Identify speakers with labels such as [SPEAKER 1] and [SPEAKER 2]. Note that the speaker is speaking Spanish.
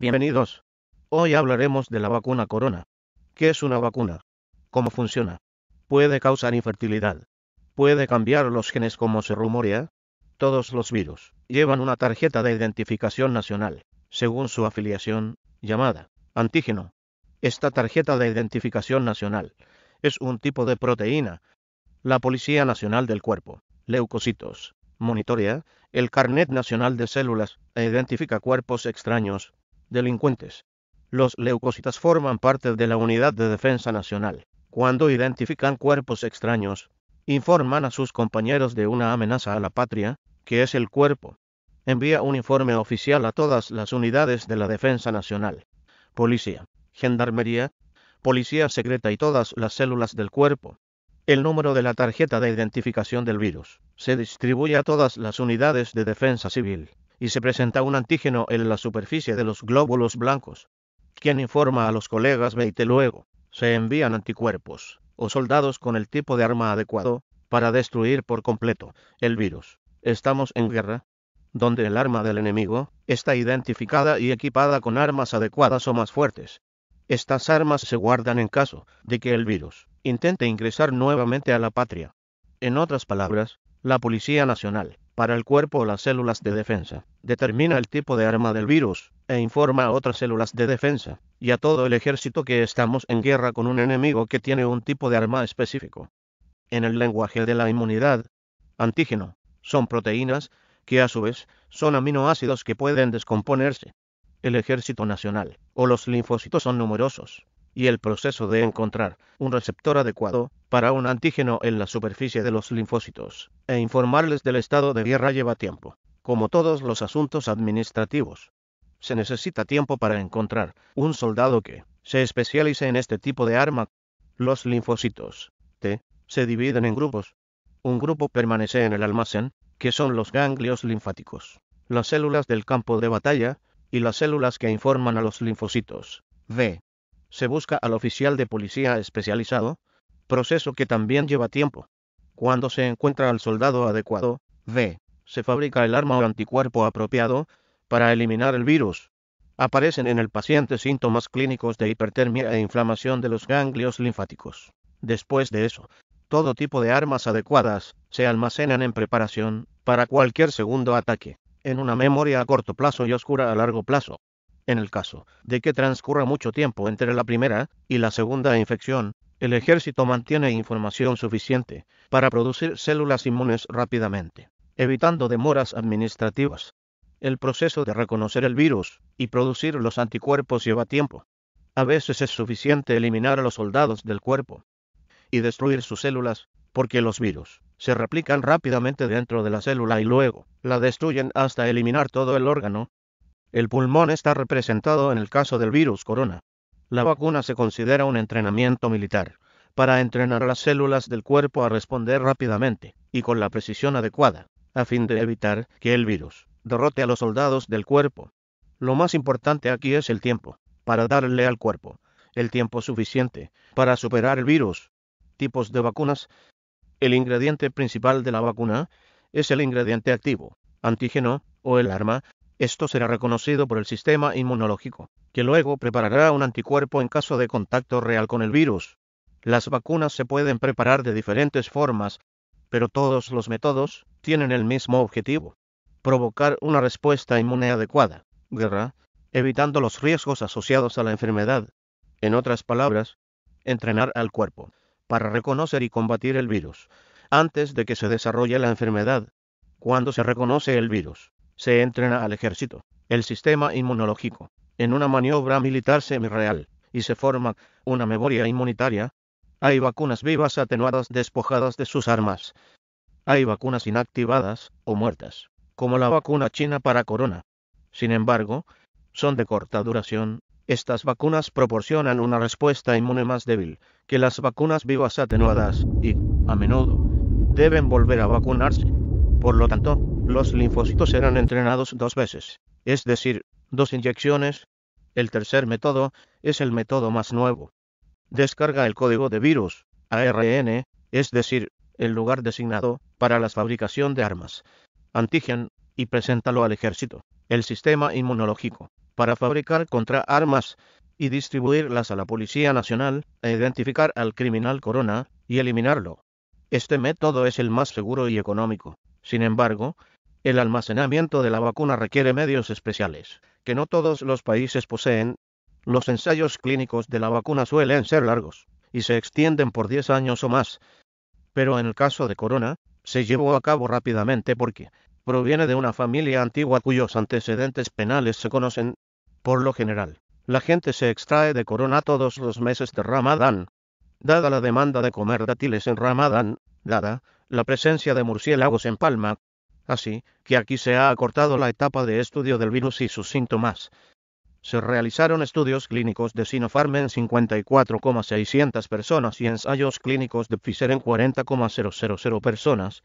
[SPEAKER 1] Bienvenidos. Hoy hablaremos de la vacuna corona. ¿Qué es una vacuna? ¿Cómo funciona? ¿Puede causar infertilidad? ¿Puede cambiar los genes como se rumorea? Todos los virus llevan una tarjeta de identificación nacional, según su afiliación, llamada antígeno. Esta tarjeta de identificación nacional es un tipo de proteína. La Policía Nacional del Cuerpo, leucocitos, monitorea el Carnet Nacional de Células e identifica cuerpos extraños delincuentes. Los leucocitas forman parte de la Unidad de Defensa Nacional. Cuando identifican cuerpos extraños, informan a sus compañeros de una amenaza a la patria, que es el cuerpo. Envía un informe oficial a todas las unidades de la Defensa Nacional, Policía, Gendarmería, Policía Secreta y todas las células del cuerpo. El número de la tarjeta de identificación del virus se distribuye a todas las unidades de defensa civil y se presenta un antígeno en la superficie de los glóbulos blancos, quien informa a los colegas veite luego, se envían anticuerpos o soldados con el tipo de arma adecuado para destruir por completo el virus. Estamos en guerra, donde el arma del enemigo está identificada y equipada con armas adecuadas o más fuertes. Estas armas se guardan en caso de que el virus intente ingresar nuevamente a la patria. En otras palabras, la Policía Nacional para el cuerpo o las células de defensa, determina el tipo de arma del virus, e informa a otras células de defensa, y a todo el ejército que estamos en guerra con un enemigo que tiene un tipo de arma específico. En el lenguaje de la inmunidad, antígeno, son proteínas, que a su vez, son aminoácidos que pueden descomponerse. El ejército nacional, o los linfocitos son numerosos, y el proceso de encontrar un receptor adecuado para un antígeno en la superficie de los linfocitos, e informarles del estado de guerra lleva tiempo, como todos los asuntos administrativos. Se necesita tiempo para encontrar un soldado que se especialice en este tipo de arma. Los linfocitos T se dividen en grupos. Un grupo permanece en el almacén, que son los ganglios linfáticos, las células del campo de batalla, y las células que informan a los linfocitos B se busca al oficial de policía especializado, proceso que también lleva tiempo. Cuando se encuentra al soldado adecuado, B, se fabrica el arma o anticuerpo apropiado para eliminar el virus. Aparecen en el paciente síntomas clínicos de hipertermia e inflamación de los ganglios linfáticos. Después de eso, todo tipo de armas adecuadas se almacenan en preparación para cualquier segundo ataque, en una memoria a corto plazo y oscura a largo plazo. En el caso de que transcurra mucho tiempo entre la primera y la segunda infección, el ejército mantiene información suficiente para producir células inmunes rápidamente, evitando demoras administrativas. El proceso de reconocer el virus y producir los anticuerpos lleva tiempo. A veces es suficiente eliminar a los soldados del cuerpo y destruir sus células, porque los virus se replican rápidamente dentro de la célula y luego la destruyen hasta eliminar todo el órgano el pulmón está representado en el caso del virus corona. La vacuna se considera un entrenamiento militar, para entrenar a las células del cuerpo a responder rápidamente y con la precisión adecuada, a fin de evitar que el virus derrote a los soldados del cuerpo. Lo más importante aquí es el tiempo, para darle al cuerpo el tiempo suficiente para superar el virus. Tipos de vacunas. El ingrediente principal de la vacuna es el ingrediente activo, antígeno, o el arma esto será reconocido por el sistema inmunológico, que luego preparará un anticuerpo en caso de contacto real con el virus. Las vacunas se pueden preparar de diferentes formas, pero todos los métodos tienen el mismo objetivo, provocar una respuesta inmune adecuada, guerra, evitando los riesgos asociados a la enfermedad. En otras palabras, entrenar al cuerpo para reconocer y combatir el virus antes de que se desarrolle la enfermedad. Cuando se reconoce el virus, se entrena al ejército, el sistema inmunológico, en una maniobra militar semirreal, y se forma una memoria inmunitaria. Hay vacunas vivas atenuadas despojadas de sus armas. Hay vacunas inactivadas o muertas, como la vacuna china para corona. Sin embargo, son de corta duración. Estas vacunas proporcionan una respuesta inmune más débil que las vacunas vivas atenuadas y, a menudo, deben volver a vacunarse. Por lo tanto, los linfocitos eran entrenados dos veces, es decir, dos inyecciones. El tercer método es el método más nuevo. Descarga el código de virus, ARN, es decir, el lugar designado para la fabricación de armas, antígeno y preséntalo al ejército, el sistema inmunológico, para fabricar contra armas y distribuirlas a la Policía Nacional, e identificar al criminal corona y eliminarlo. Este método es el más seguro y económico. Sin embargo, el almacenamiento de la vacuna requiere medios especiales, que no todos los países poseen. Los ensayos clínicos de la vacuna suelen ser largos, y se extienden por 10 años o más. Pero en el caso de Corona, se llevó a cabo rápidamente porque proviene de una familia antigua cuyos antecedentes penales se conocen. Por lo general, la gente se extrae de Corona todos los meses de Ramadán. Dada la demanda de comer dátiles en Ramadán, dada la presencia de murciélagos en Palma, Así que aquí se ha acortado la etapa de estudio del virus y sus síntomas. Se realizaron estudios clínicos de Sinopharm en 54,600 personas y ensayos clínicos de Pfizer en 40,000 personas,